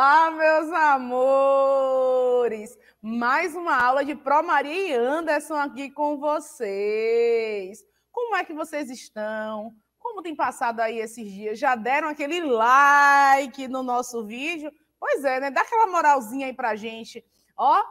Olá, meus amores! Mais uma aula de Pro Maria e Anderson aqui com vocês. Como é que vocês estão? Como tem passado aí esses dias? Já deram aquele like no nosso vídeo? Pois é, né? Dá aquela moralzinha aí pra gente. Ó,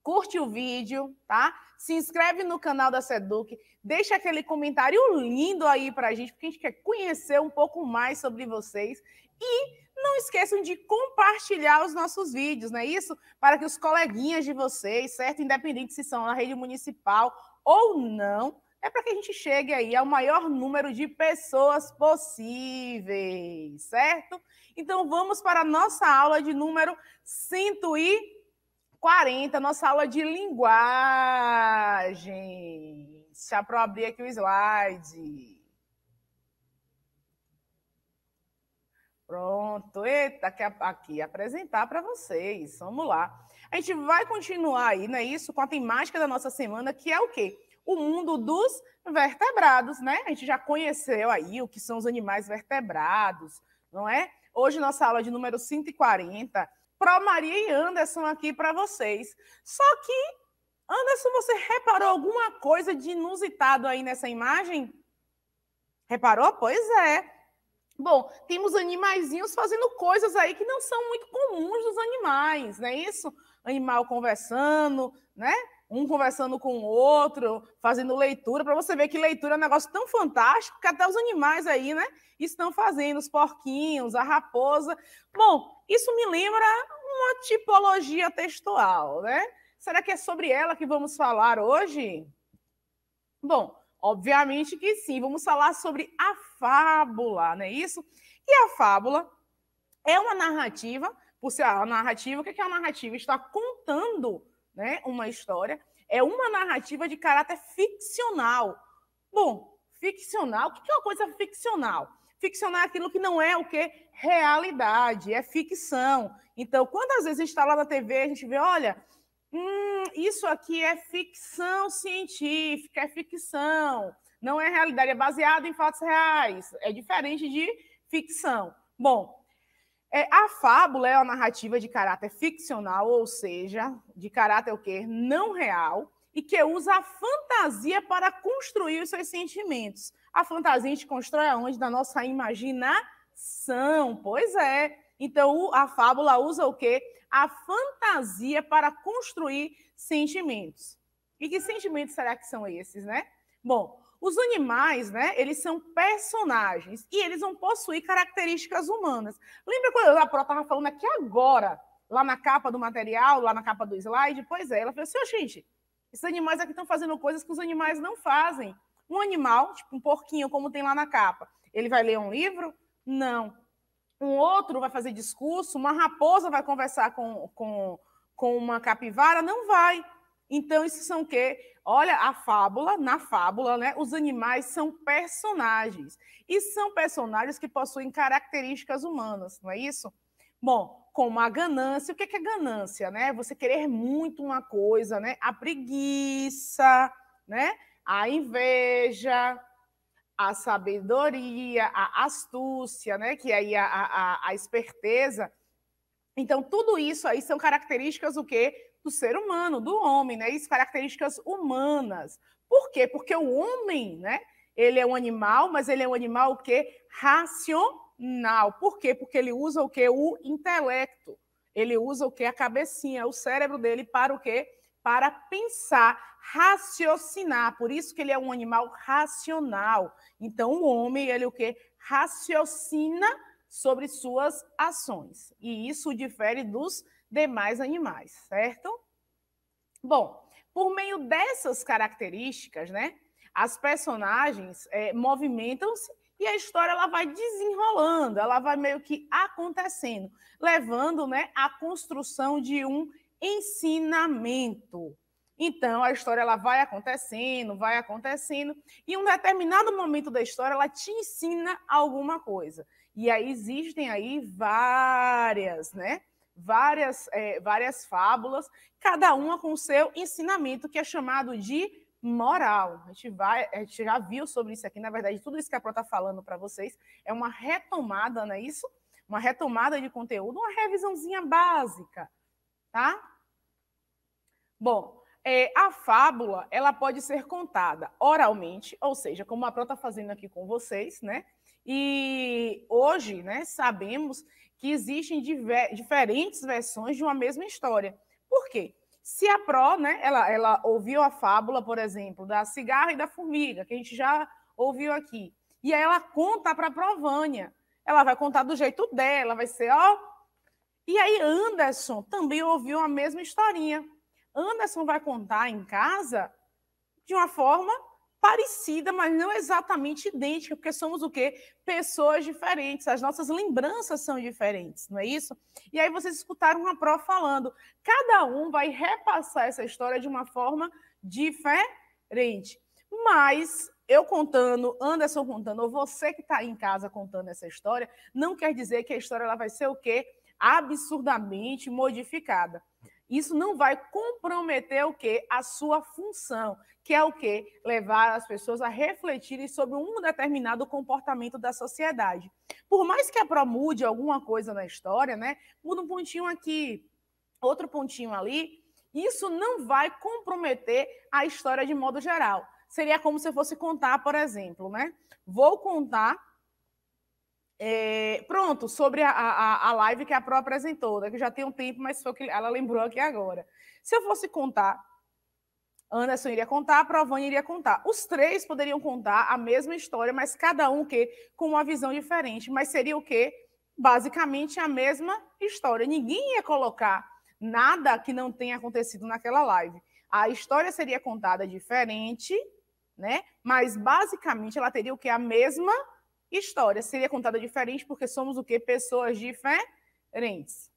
curte o vídeo, tá? Se inscreve no canal da Seduc, deixa aquele comentário lindo aí pra gente, porque a gente quer conhecer um pouco mais sobre vocês. E não esqueçam de compartilhar os nossos vídeos, não é isso? Para que os coleguinhas de vocês, certo? Independente se são na rede municipal ou não, é para que a gente chegue aí ao maior número de pessoas possíveis, certo? Então vamos para a nossa aula de número 140, nossa aula de linguagem. Deixa eu abrir aqui o slide. Pronto, eita, aqui, aqui apresentar para vocês. Vamos lá. A gente vai continuar aí, não é isso? Com a temática da nossa semana, que é o quê? O mundo dos vertebrados, né? A gente já conheceu aí o que são os animais vertebrados, não é? Hoje, nossa aula de número 140, Pro Maria e Anderson aqui para vocês. Só que, Anderson, você reparou alguma coisa de inusitado aí nessa imagem? Reparou? Pois é. Bom, temos animaizinhos fazendo coisas aí que não são muito comuns dos animais, não é isso? Animal conversando, né? Um conversando com o outro, fazendo leitura, para você ver que leitura é um negócio tão fantástico que até os animais aí, né, estão fazendo, os porquinhos, a raposa. Bom, isso me lembra uma tipologia textual, né? Será que é sobre ela que vamos falar hoje? Bom, Obviamente que sim, vamos falar sobre a fábula, não é isso? E a fábula é uma narrativa, por ser a narrativa, o que é a narrativa? Está contando né, uma história, é uma narrativa de caráter ficcional. Bom, ficcional, o que é uma coisa ficcional? Ficcional é aquilo que não é o que? Realidade, é ficção. Então, quantas vezes a gente está lá na TV, a gente vê, olha, Hum, isso aqui é ficção científica, é ficção, não é realidade, é baseado em fatos reais, é diferente de ficção. Bom, é, a fábula é uma narrativa de caráter ficcional, ou seja, de caráter o quê? Não real, e que usa a fantasia para construir os seus sentimentos. A fantasia a gente constrói aonde? Na nossa imaginação são, Pois é. Então, a fábula usa o quê? A fantasia para construir sentimentos. E que sentimentos será que são esses, né? Bom, os animais, né, eles são personagens e eles vão possuir características humanas. Lembra quando a Pro estava falando aqui agora, lá na capa do material, lá na capa do slide? Pois é, ela falou assim, oh, gente, esses animais aqui estão fazendo coisas que os animais não fazem. Um animal, tipo um porquinho, como tem lá na capa, ele vai ler um livro, não. Um outro vai fazer discurso, uma raposa vai conversar com, com, com uma capivara? Não vai. Então, isso são o quê? Olha, a fábula, na fábula, né, os animais são personagens. E são personagens que possuem características humanas, não é isso? Bom, como a ganância, o que é, que é ganância, né? Você querer muito uma coisa, né? A preguiça, né? A inveja, a sabedoria, a astúcia, né? que é aí a, a, a esperteza. Então, tudo isso aí são características do quê? Do ser humano, do homem, né? Isso, características humanas. Por quê? Porque o homem, né? Ele é um animal, mas ele é um animal o quê? Racional. Por quê? Porque ele usa o quê? O intelecto. Ele usa o quê? A cabecinha, o cérebro dele para o quê? para pensar, raciocinar. Por isso que ele é um animal racional. Então, o homem, ele o que? Raciocina sobre suas ações. E isso difere dos demais animais, certo? Bom, por meio dessas características, né? As personagens é, movimentam-se e a história ela vai desenrolando, ela vai meio que acontecendo, levando né, à construção de um ensinamento. Então, a história ela vai acontecendo, vai acontecendo, e em um determinado momento da história ela te ensina alguma coisa. E aí existem aí várias, né? Várias, é, várias fábulas, cada uma com o seu ensinamento, que é chamado de moral. A gente, vai, a gente já viu sobre isso aqui, na verdade, tudo isso que a Pro está falando para vocês é uma retomada, não é isso? Uma retomada de conteúdo, uma revisãozinha básica, tá? Bom, é, a fábula ela pode ser contada oralmente, ou seja, como a Pro está fazendo aqui com vocês, né? E hoje, né, sabemos que existem diver, diferentes versões de uma mesma história. Por quê? Se a Pro, né, ela, ela ouviu a fábula, por exemplo, da cigarra e da formiga, que a gente já ouviu aqui, e aí ela conta para a Provânia, ela vai contar do jeito dela, vai ser, ó. E aí Anderson também ouviu a mesma historinha. Anderson vai contar em casa de uma forma parecida, mas não exatamente idêntica, porque somos o quê? Pessoas diferentes, as nossas lembranças são diferentes, não é isso? E aí vocês escutaram uma pró falando, cada um vai repassar essa história de uma forma diferente. Mas eu contando, Anderson contando, ou você que está em casa contando essa história, não quer dizer que a história ela vai ser o quê? Absurdamente modificada. Isso não vai comprometer o quê? A sua função, que é o quê? Levar as pessoas a refletirem sobre um determinado comportamento da sociedade. Por mais que a Pro mude alguma coisa na história, né? Muda um pontinho aqui, outro pontinho ali, isso não vai comprometer a história de modo geral. Seria como se eu fosse contar, por exemplo, né? Vou contar é, pronto, sobre a, a, a live que a Pro apresentou, né, que já tem um tempo, mas foi que ela lembrou aqui agora. Se eu fosse contar, Anderson iria contar, a Provani iria contar. Os três poderiam contar a mesma história, mas cada um que com uma visão diferente. Mas seria o quê? Basicamente a mesma história. Ninguém ia colocar nada que não tenha acontecido naquela live. A história seria contada diferente, né? Mas basicamente ela teria o que a mesma história seria contada diferente porque somos o que? Pessoas diferentes.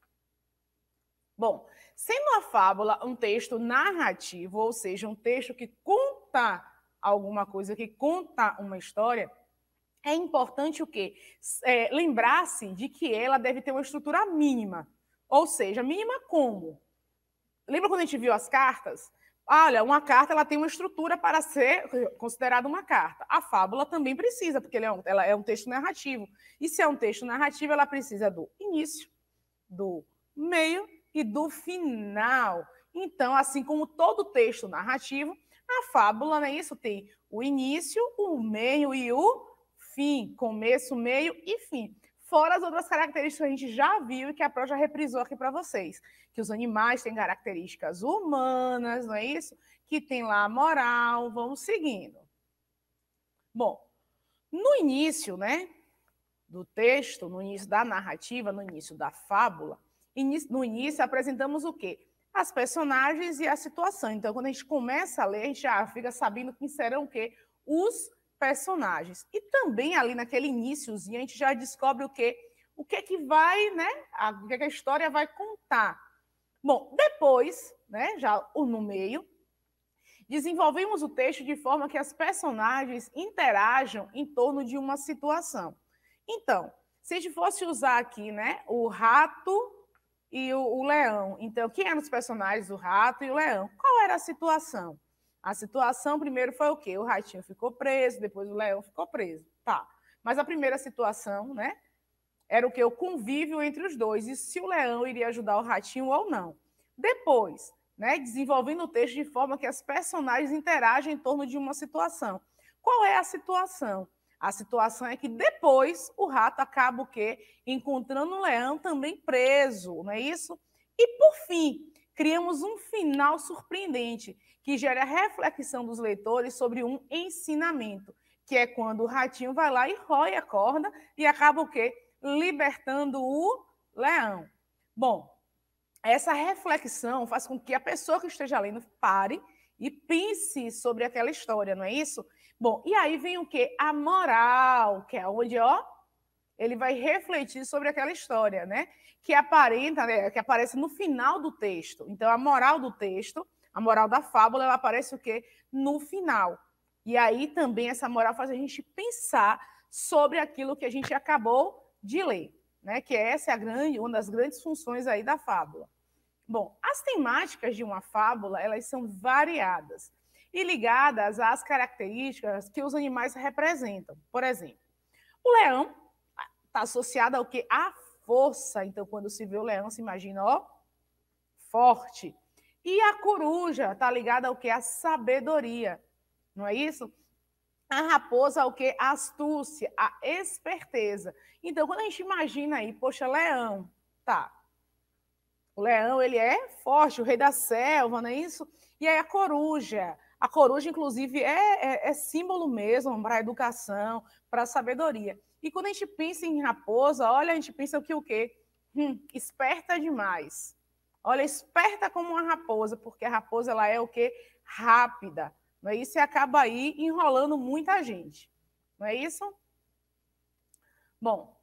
Bom, sendo a fábula um texto narrativo, ou seja, um texto que conta alguma coisa, que conta uma história, é importante o quê? É, Lembrar-se de que ela deve ter uma estrutura mínima. Ou seja, mínima como? Lembra quando a gente viu as cartas? Olha, uma carta ela tem uma estrutura para ser considerada uma carta. A fábula também precisa, porque é um, ela é um texto narrativo. E se é um texto narrativo, ela precisa do início, do meio e do final. Então, assim como todo texto narrativo, a fábula, né, isso tem o início, o meio e o fim, começo, meio e fim. Fora as outras características que a gente já viu e que a Pro já reprisou aqui para vocês. Que os animais têm características humanas, não é isso? Que tem lá a moral, vamos seguindo. Bom, no início, né, do texto, no início da narrativa, no início da fábula, no início apresentamos o quê? As personagens e a situação. Então, quando a gente começa a ler, a gente já fica sabendo quem serão o quê? Os personagens. E também ali naquele iníciozinho a gente já descobre o que o que é que vai, né? A, o que, é que a história vai contar. Bom, depois, né, já no meio, desenvolvemos o texto de forma que as personagens interajam em torno de uma situação. Então, se a gente fosse usar aqui, né, o rato e o, o leão. Então, quem eram os personagens, o rato e o leão? Qual era a situação? A situação primeiro foi o quê? O Ratinho ficou preso, depois o Leão ficou preso. Tá. Mas a primeira situação, né? Era o que? O convívio entre os dois, e se o Leão iria ajudar o Ratinho ou não. Depois, né? Desenvolvendo o texto de forma que as personagens interagem em torno de uma situação. Qual é a situação? A situação é que depois o rato acaba o quê? Encontrando o leão também preso, não é isso? E por fim, criamos um final surpreendente que gera reflexão dos leitores sobre um ensinamento, que é quando o ratinho vai lá e rói a corda e acaba o quê? Libertando o leão. Bom, essa reflexão faz com que a pessoa que esteja lendo pare e pense sobre aquela história, não é isso? Bom, e aí vem o quê? A moral, que é onde, ó, ele vai refletir sobre aquela história, né? Que aparenta, né? que aparece no final do texto. Então, a moral do texto, a moral da fábula, ela aparece o quê? No final. E aí também essa moral faz a gente pensar sobre aquilo que a gente acabou de ler, né? Que essa é a grande, uma das grandes funções aí da fábula. Bom, as temáticas de uma fábula, elas são variadas e ligadas às características que os animais representam. Por exemplo, o leão está associada ao que? a força. Então, quando se vê o leão, se imagina, ó, forte. E a coruja está ligada ao que? a sabedoria. Não é isso? A raposa ao que? A astúcia, a esperteza. Então, quando a gente imagina aí, poxa, leão, tá. O leão, ele é forte, o rei da selva, não é isso? E aí a coruja. A coruja, inclusive, é, é, é símbolo mesmo para a educação, para a sabedoria. E quando a gente pensa em raposa, olha, a gente pensa que o quê? Hum, esperta demais. Olha, esperta como uma raposa, porque a raposa ela é o quê? Rápida. Não é isso? E acaba aí enrolando muita gente. Não é isso? Bom,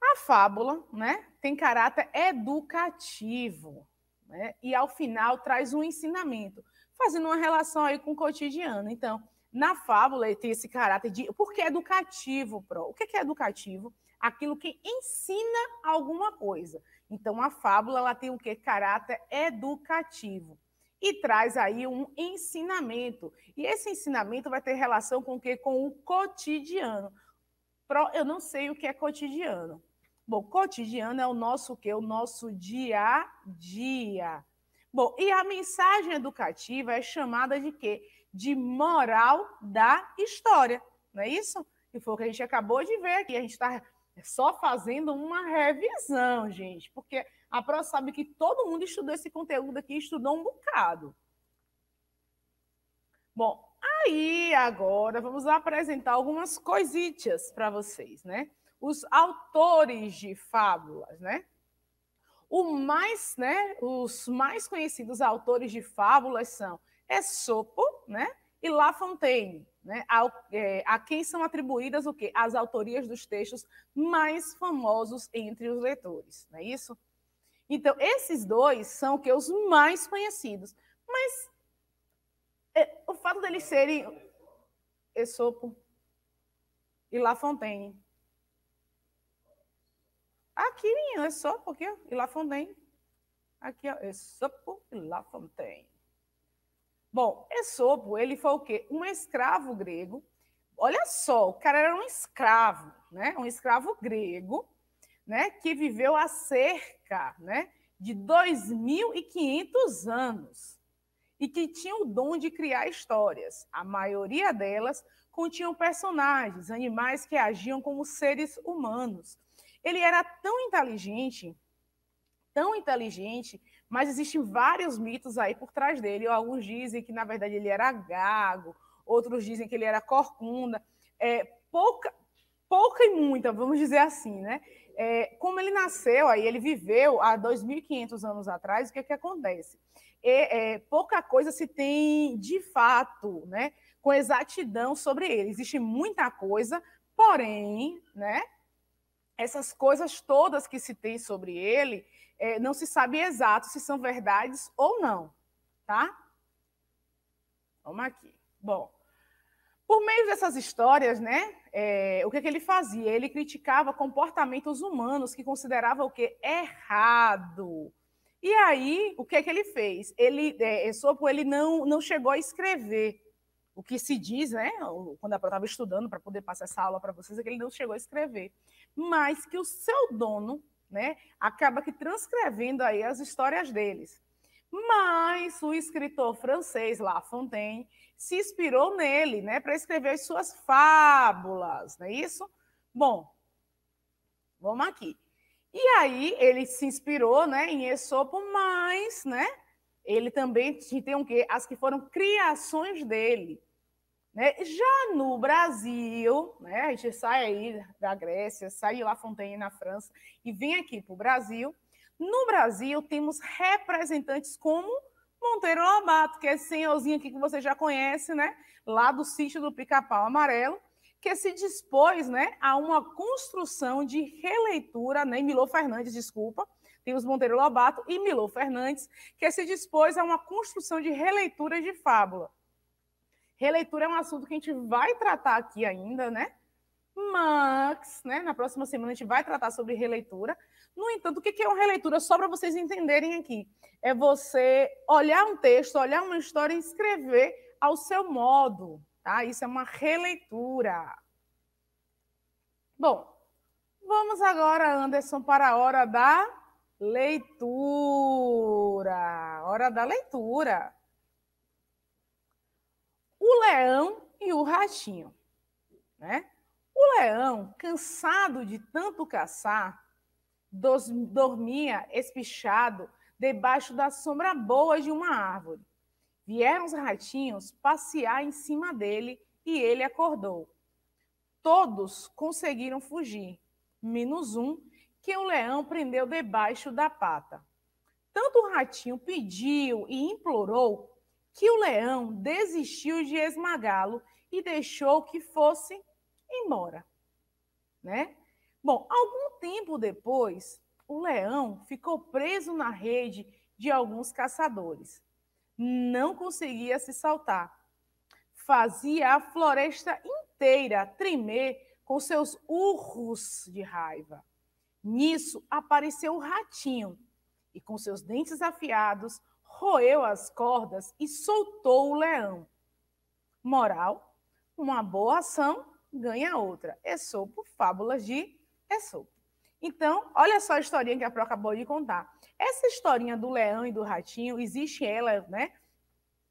a fábula né, tem caráter educativo né, e, ao final, traz um ensinamento, fazendo uma relação aí com o cotidiano. Então, na fábula tem esse caráter de. Porque é educativo, Pro. O que é, que é educativo? Aquilo que ensina alguma coisa. Então, a fábula ela tem o que? Caráter educativo. E traz aí um ensinamento. E esse ensinamento vai ter relação com o que? Com o cotidiano. Pro, eu não sei o que é cotidiano. Bom, cotidiano é o nosso que? O nosso dia a dia. Bom, e a mensagem educativa é chamada de quê? de moral da história, não é isso? E foi o que a gente acabou de ver aqui. A gente está só fazendo uma revisão, gente, porque a Pro sabe que todo mundo estudou esse conteúdo aqui, estudou um bocado. Bom, aí agora vamos apresentar algumas coisitas para vocês, né? Os autores de fábulas, né? O mais, né, os mais conhecidos autores de fábulas são é Sopo né, e La Fontaine, né, a, é, a quem são atribuídas o quê? as autorias dos textos mais famosos entre os leitores, não é isso? Então, esses dois são que os mais conhecidos, mas é, o fato deles serem Esopo é e La Fontaine. Aqui, é Esopo aqui, e La Fontaine. Aqui, ó, Esopo é e La Fontaine. Bom, Esopo, ele foi o quê? Um escravo grego. Olha só, o cara era um escravo, né? Um escravo grego, né? Que viveu há cerca, né? De 2.500 anos e que tinha o dom de criar histórias. A maioria delas continham personagens, animais que agiam como seres humanos. Ele era tão inteligente, tão inteligente, mas existem vários mitos aí por trás dele. Alguns dizem que, na verdade, ele era gago, outros dizem que ele era corcunda. É, pouca, pouca e muita, vamos dizer assim, né? É, como ele nasceu aí, ele viveu há 2.500 anos atrás, o que, é que acontece? É, pouca coisa se tem de fato, né? Com exatidão sobre ele. Existe muita coisa, porém, né? Essas coisas todas que se tem sobre ele, é, não se sabe exato se são verdades ou não, tá? Vamos aqui. Bom, por meio dessas histórias, né, é, o que, é que ele fazia? Ele criticava comportamentos humanos que considerava o que errado. E aí, o que é que ele fez? Ele, é, Sopo, ele não, não chegou a escrever o que se diz, né? Quando eu estava estudando para poder passar essa aula para vocês, é que ele não chegou a escrever, mas que o seu dono né? Acaba que transcrevendo aí as histórias deles. Mas o escritor francês La Fontaine se inspirou nele, né, para escrever as suas fábulas, não é isso? Bom, vamos aqui. E aí ele se inspirou, né, em Esopo, mas, né, ele também tem o quê? As que foram criações dele. Né? Já no Brasil, né, a gente sai aí da Grécia, sai lá Fontaine na França e vem aqui para o Brasil. No Brasil, temos representantes como Monteiro Lobato, que é esse senhorzinho aqui que você já conhece, né? Lá do sítio do Pica-Pau Amarelo, que se dispôs né, a uma construção de releitura, né? Milô Fernandes, desculpa. Temos Monteiro Lobato e Milô Fernandes, que se dispôs a uma construção de releitura de fábula. Releitura é um assunto que a gente vai tratar aqui ainda, né? Max, né? Na próxima semana a gente vai tratar sobre releitura. No entanto, o que é uma releitura? Só para vocês entenderem aqui. É você olhar um texto, olhar uma história e escrever ao seu modo, tá? Isso é uma releitura. Bom, vamos agora, Anderson, para a hora da leitura. Hora da leitura o leão e o ratinho. Né? O leão, cansado de tanto caçar, dos, dormia espichado debaixo da sombra boa de uma árvore. Vieram os ratinhos passear em cima dele e ele acordou. Todos conseguiram fugir, menos um que o leão prendeu debaixo da pata. Tanto o ratinho pediu e implorou que o leão desistiu de esmagá-lo e deixou que fosse embora, né? Bom, algum tempo depois, o leão ficou preso na rede de alguns caçadores. Não conseguia se saltar. Fazia a floresta inteira tremer com seus urros de raiva. Nisso apareceu o ratinho e, com seus dentes afiados, roeu as cordas e soltou o leão. Moral: uma boa ação ganha outra. Esopo, é fábulas de Esopo. É então, olha só a historinha que a Pro acabou de contar. Essa historinha do leão e do ratinho, existe ela, né?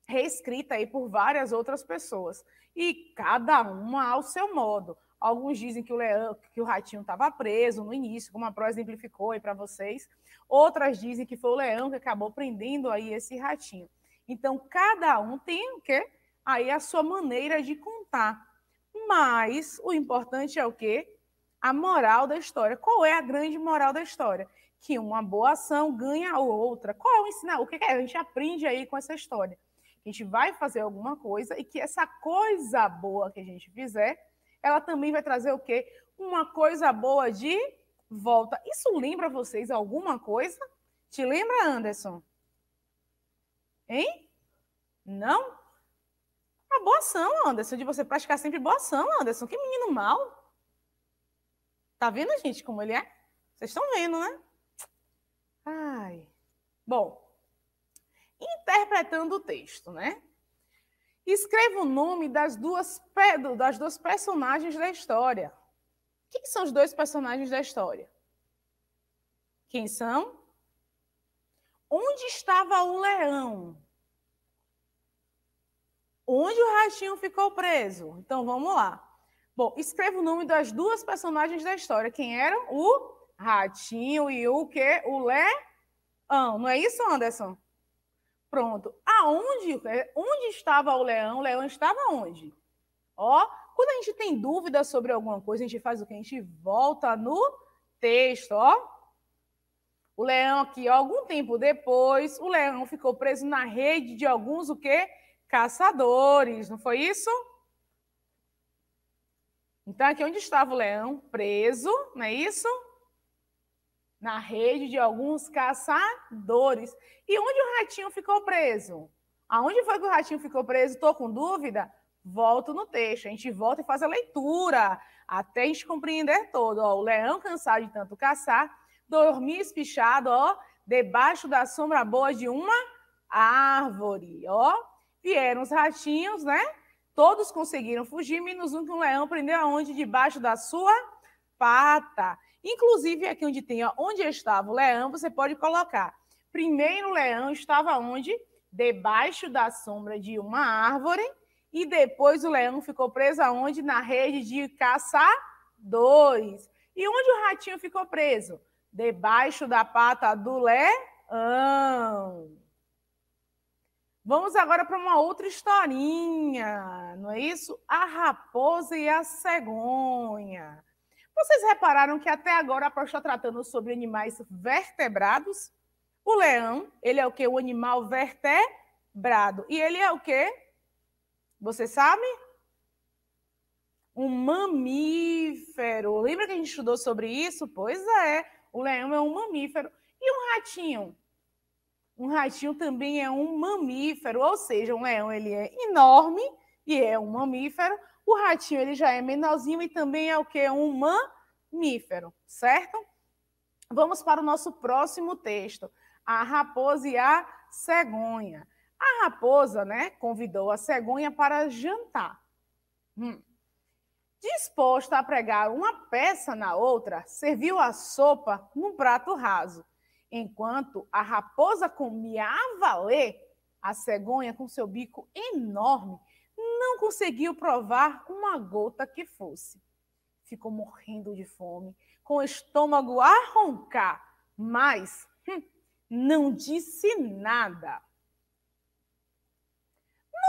Reescrita aí por várias outras pessoas. E cada uma ao seu modo. Alguns dizem que o leão, que o ratinho estava preso no início, como a Pro exemplificou aí para vocês. Outras dizem que foi o leão que acabou prendendo aí esse ratinho. Então, cada um tem o quê? Aí a sua maneira de contar. Mas o importante é o quê? A moral da história. Qual é a grande moral da história? Que uma boa ação ganha a outra. Qual é o ensinar? O que é? A gente aprende aí com essa história. A gente vai fazer alguma coisa e que essa coisa boa que a gente fizer, ela também vai trazer o quê? Uma coisa boa de volta. Isso lembra vocês alguma coisa? Te lembra, Anderson? Hein? Não? A ah, boa ação, Anderson, de você praticar sempre boa ação, Anderson. Que menino mal. Tá vendo, gente, como ele é? Vocês estão vendo, né? Ai. Bom, interpretando o texto, né? Escreva o nome das duas, das duas personagens da história. Quem são os dois personagens da história? Quem são? Onde estava o leão? Onde o ratinho ficou preso? Então vamos lá. Bom, escreva o nome das duas personagens da história. Quem eram? O ratinho e o que? O leão. Não é isso, Anderson? Pronto. Aonde? Onde estava o leão? O leão estava onde? Ó, quando a gente tem dúvida sobre alguma coisa, a gente faz o quê? A gente volta no texto, ó. O leão aqui, ó, algum tempo depois, o leão ficou preso na rede de alguns o quê? Caçadores, não foi isso? Então aqui é onde estava o leão preso, não é isso? Na rede de alguns caçadores. E onde o ratinho ficou preso? Aonde foi que o ratinho ficou preso? Estou com dúvida? volto no texto, a gente volta e faz a leitura, até a gente compreender todo. Ó, o leão cansado de tanto caçar, dormir espichado, ó, debaixo da sombra boa de uma árvore, ó. Vieram os ratinhos, né? Todos conseguiram fugir, menos um que um leão prendeu aonde? Debaixo da sua pata. Inclusive, aqui onde tem, ó, onde estava o leão, você pode colocar. Primeiro, o leão estava onde? Debaixo da sombra de uma árvore e depois o leão ficou preso aonde? Na rede de caçadores. E onde o ratinho ficou preso? Debaixo da pata do leão. Vamos agora para uma outra historinha, não é isso? A raposa e a cegonha. Vocês repararam que até agora a Pro está tratando sobre animais vertebrados? O leão, ele é o que? O animal vertebrado. E ele é o que? Você sabe? Um mamífero. Lembra que a gente estudou sobre isso? Pois é, o leão é um mamífero. E um ratinho? Um ratinho também é um mamífero, ou seja, um leão ele é enorme e é um mamífero. O ratinho ele já é menorzinho e também é o que? Um mamífero, certo? Vamos para o nosso próximo texto, a raposa e a cegonha. A raposa, né, convidou a cegonha para jantar. Hum. Disposta a pregar uma peça na outra, serviu a sopa num prato raso. Enquanto a raposa comia a valer, a cegonha, com seu bico enorme, não conseguiu provar uma gota que fosse. Ficou morrendo de fome, com o estômago a roncar, mas hum, não disse nada.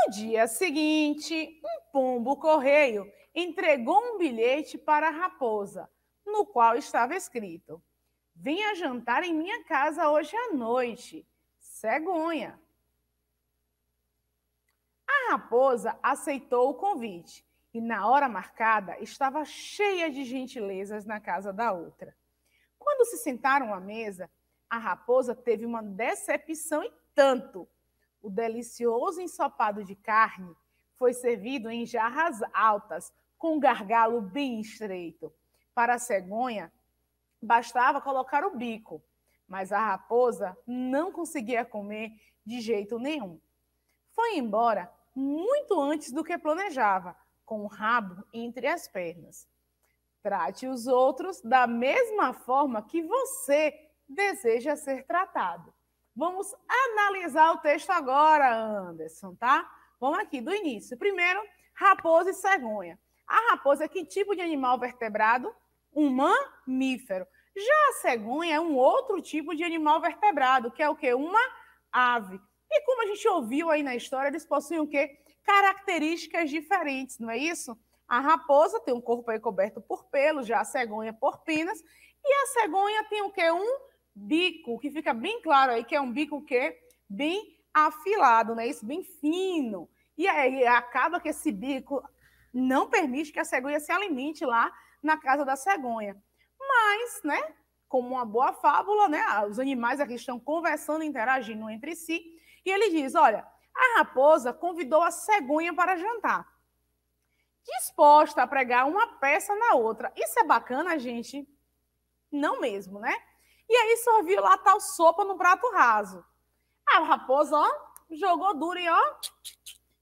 No dia seguinte, um pombo correio entregou um bilhete para a raposa, no qual estava escrito: Venha jantar em minha casa hoje à noite, cegonha. A raposa aceitou o convite e, na hora marcada, estava cheia de gentilezas na casa da outra. Quando se sentaram à mesa, a raposa teve uma decepção e tanto o delicioso ensopado de carne foi servido em jarras altas, com um gargalo bem estreito. Para a cegonha, bastava colocar o bico, mas a raposa não conseguia comer de jeito nenhum. Foi embora muito antes do que planejava, com o rabo entre as pernas. Trate os outros da mesma forma que você deseja ser tratado. Vamos analisar o texto agora, Anderson, tá? Vamos aqui do início. Primeiro, raposa e cegonha. A raposa é que tipo de animal vertebrado? Um mamífero. Já a cegonha é um outro tipo de animal vertebrado, que é o quê? Uma ave. E como a gente ouviu aí na história, eles possuem o quê? Características diferentes, não é isso? A raposa tem um corpo coberto por pelos, já a cegonha por pinas, e a cegonha tem o quê? Um bico, que fica bem claro aí que é um bico que bem afilado, né? Isso bem fino. E aí acaba que esse bico não permite que a cegonha se alimente lá na casa da cegonha. Mas, né, como uma boa fábula, né, os animais aqui estão conversando, interagindo entre si, e ele diz: "Olha, a raposa convidou a cegonha para jantar. Disposta a pregar uma peça na outra. Isso é bacana, gente? Não mesmo, né? E aí serviu lá tal sopa no prato raso. A raposa, ó, jogou duro e ó,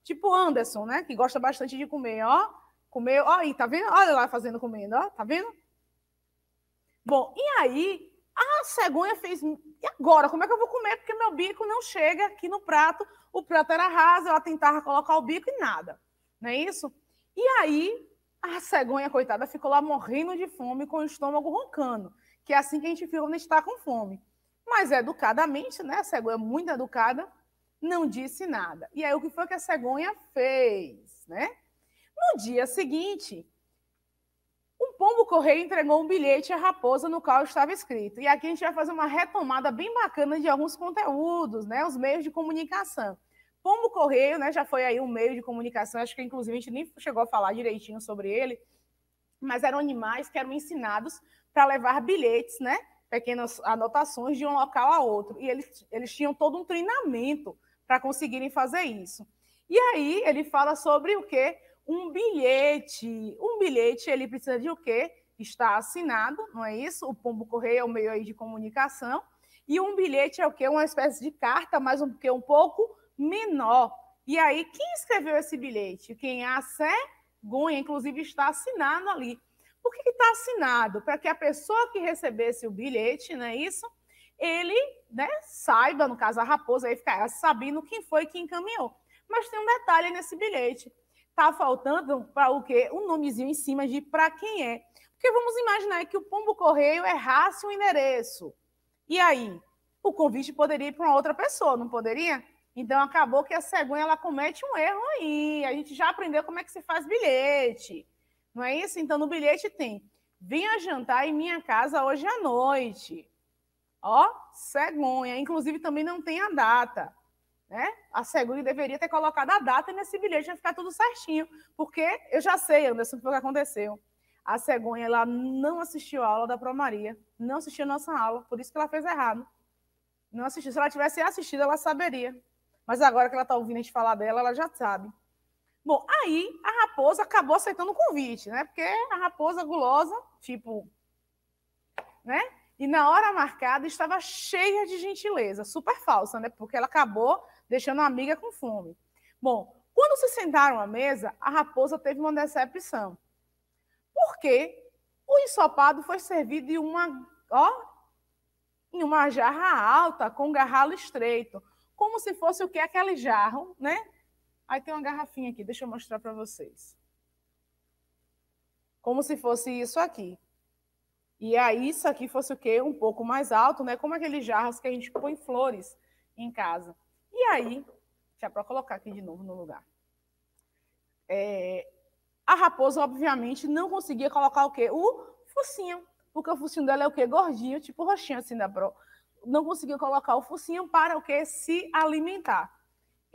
tipo Anderson, né? Que gosta bastante de comer, ó. Comeu, ó, aí, tá vendo? Olha lá fazendo comendo, ó, tá vendo? Bom, e aí a cegonha fez. E agora? Como é que eu vou comer? Porque meu bico não chega aqui no prato. O prato era raso, ela tentava colocar o bico e nada. Não é isso? E aí a cegonha, coitada, ficou lá morrendo de fome com o estômago roncando que é assim que a gente fica quando a gente está com fome. Mas educadamente, né? A cegonha é muito educada, não disse nada. E aí o que foi que a cegonha fez, né? No dia seguinte, um pombo correio entregou um bilhete à raposa no qual estava escrito. E aqui a gente vai fazer uma retomada bem bacana de alguns conteúdos, né? Os meios de comunicação. Pombo correio, né? Já foi aí um meio de comunicação. Acho que inclusive a gente nem chegou a falar direitinho sobre ele, mas eram animais que eram ensinados para levar bilhetes, né? Pequenas anotações de um local a outro. E eles, eles tinham todo um treinamento para conseguirem fazer isso. E aí ele fala sobre o quê? Um bilhete. Um bilhete, ele precisa de o quê? Está assinado, não é isso? O pombo correio é o meio aí de comunicação. E um bilhete é o quê? Uma espécie de carta, mas um, que um pouco menor. E aí, quem escreveu esse bilhete? Quem é a inclusive, está assinado ali. Por que está assinado? Para que a pessoa que recebesse o bilhete, não é isso? Ele né, saiba, no caso a raposa, aí ficar ah, sabendo quem foi que encaminhou. Mas tem um detalhe nesse bilhete. Está faltando para o quê? Um nomezinho em cima de para quem é. Porque vamos imaginar que o pombo correio errasse o endereço. E aí, o convite poderia ir para uma outra pessoa, não poderia? Então acabou que a cegonha ela comete um erro aí. A gente já aprendeu como é que se faz bilhete. Não é isso? Então no bilhete tem: venha jantar em minha casa hoje à noite. Ó, cegonha. Inclusive também não tem a data. Né? A Cegonha deveria ter colocado a data nesse bilhete, ia ficar tudo certinho. Porque eu já sei, Anderson, o que aconteceu. A cegonha ela não assistiu a aula da Promaria, não assistiu a nossa aula, por isso que ela fez errado. Não assistiu. Se ela tivesse assistido, ela saberia. Mas agora que ela está ouvindo a gente falar dela, ela já sabe. Bom, aí a raposa acabou aceitando o convite, né? Porque a raposa gulosa, tipo, né? E na hora marcada estava cheia de gentileza, super falsa, né? Porque ela acabou deixando a amiga com fome. Bom, quando se sentaram à mesa, a raposa teve uma decepção. Porque o ensopado foi servido em uma, ó, em uma jarra alta com um garralo estreito, como se fosse o que aquele jarro, né? Aí tem uma garrafinha aqui, deixa eu mostrar para vocês. Como se fosse isso aqui. E aí isso aqui fosse o quê? Um pouco mais alto, né? Como aqueles jarros que a gente põe flores em casa. E aí, já para colocar aqui de novo no lugar. É, a raposa, obviamente, não conseguia colocar o quê? O focinho. Porque o focinho dela é o quê? Gordinho, tipo roxinho assim da pro. Não conseguia colocar o focinho para o quê? Se alimentar.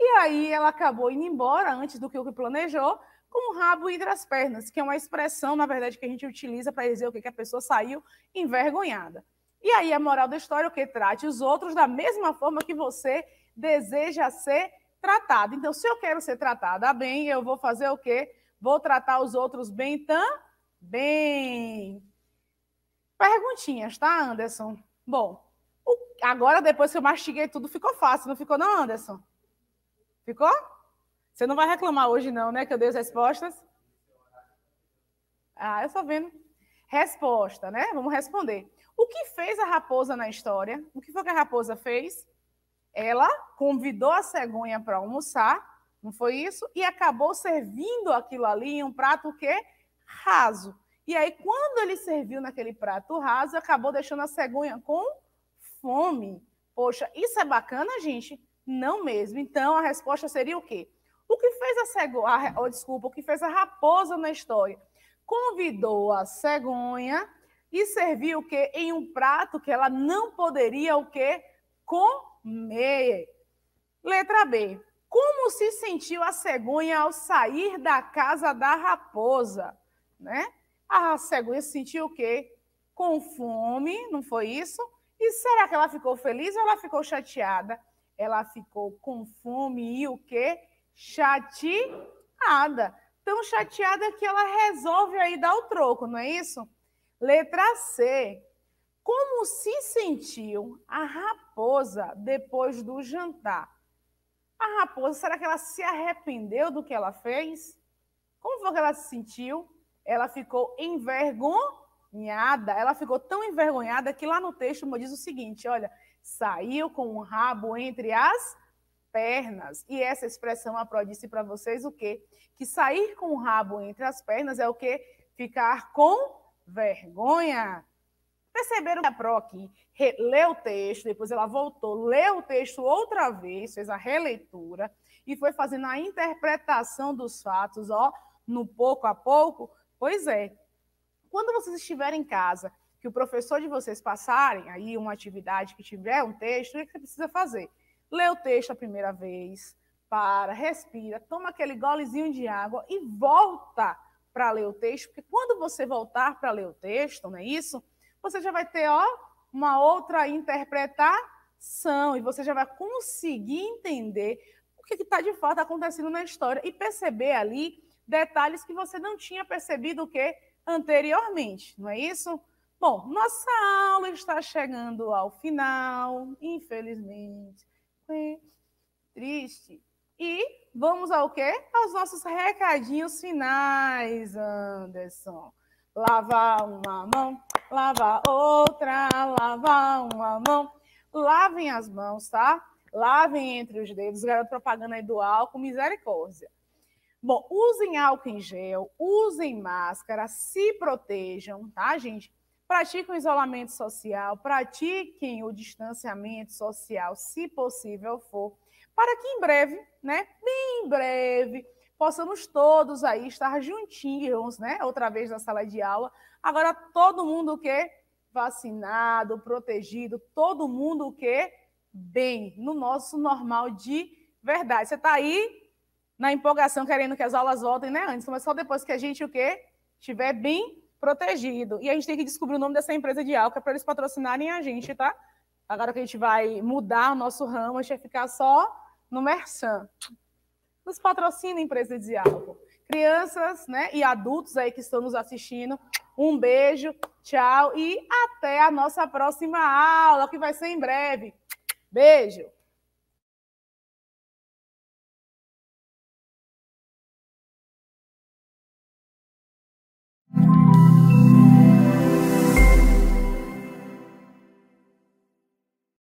E aí ela acabou indo embora antes do que o que planejou, com o rabo entre as pernas, que é uma expressão, na verdade, que a gente utiliza para dizer o que, que a pessoa saiu envergonhada. E aí a moral da história é o que? Trate os outros da mesma forma que você deseja ser tratado. Então, se eu quero ser tratada bem, eu vou fazer o quê? Vou tratar os outros bem também. Perguntinhas, tá, Anderson? Bom, agora depois que eu mastiguei tudo, ficou fácil, não ficou não, Anderson? Ficou? Você não vai reclamar hoje, não, né? Que eu dei as respostas. Ah, eu só vendo. Resposta, né? Vamos responder. O que fez a raposa na história? O que foi que a raposa fez? Ela convidou a cegonha para almoçar, não foi isso? E acabou servindo aquilo ali em um prato o quê? Raso. E aí, quando ele serviu naquele prato raso, acabou deixando a cegonha com fome. Poxa, isso é bacana, gente? Não mesmo. Então, a resposta seria o quê? O que fez a, cegonha oh, desculpa, o que fez a raposa na história? Convidou a cegonha e serviu o quê? Em um prato que ela não poderia o quê? Comer. Letra B. Como se sentiu a cegonha ao sair da casa da raposa, né? A cegonha se sentiu o quê? Com fome, não foi isso? E será que ela ficou feliz ou ela ficou chateada? ela ficou com fome e o quê? Chateada. Tão chateada que ela resolve aí dar o troco, não é isso? Letra C. Como se sentiu a raposa depois do jantar? A raposa, será que ela se arrependeu do que ela fez? Como foi que ela se sentiu? Ela ficou envergonhada. Ela ficou tão envergonhada que lá no texto diz o seguinte: olha, saiu com o rabo entre as pernas. E essa expressão a Pro disse para vocês o quê? Que sair com o rabo entre as pernas é o quê? Ficar com vergonha. Perceberam que a Pro aqui leu o texto, depois ela voltou, leu o texto outra vez, fez a releitura e foi fazendo a interpretação dos fatos, ó, no pouco a pouco. Pois é. Quando vocês estiverem em casa que o professor de vocês passarem, aí uma atividade que tiver, um texto, o é que você precisa fazer? Lê o texto a primeira vez, para, respira, toma aquele golezinho de água e volta para ler o texto, porque quando você voltar para ler o texto, não é isso? Você já vai ter, ó, uma outra interpretação e você já vai conseguir entender o que é está de fato acontecendo na história e perceber ali detalhes que você não tinha percebido o que anteriormente, não é isso? Bom, nossa aula está chegando ao final, infelizmente. Triste. E vamos ao quê? Aos nossos recadinhos finais, Anderson. Lavar uma mão, lavar outra, lavar uma mão. Lavem as mãos, tá? Lavem entre os dedos, garoto propaganda aí do álcool, misericórdia. Bom, usem álcool em gel, usem máscara, se protejam, tá, gente? pratiquem o isolamento social, pratiquem o distanciamento social, se possível for, para que em breve, né, bem em breve, possamos todos aí estar juntinhos, né, outra vez na sala de aula. Agora todo mundo o quê? Vacinado, protegido, todo mundo o quê? Bem, no nosso normal de verdade. Você está aí na empolgação querendo que as aulas voltem, né, antes, mas só depois que a gente o quê? Estiver bem protegido. E a gente tem que descobrir o nome dessa empresa de álcool para eles patrocinarem a gente, tá? Agora que a gente vai mudar o nosso ramo, a gente vai ficar só no Mersan. Nos patrocina empresa de álcool. Crianças né, e adultos aí que estão nos assistindo, um beijo, tchau e até a nossa próxima aula, que vai ser em breve. Beijo!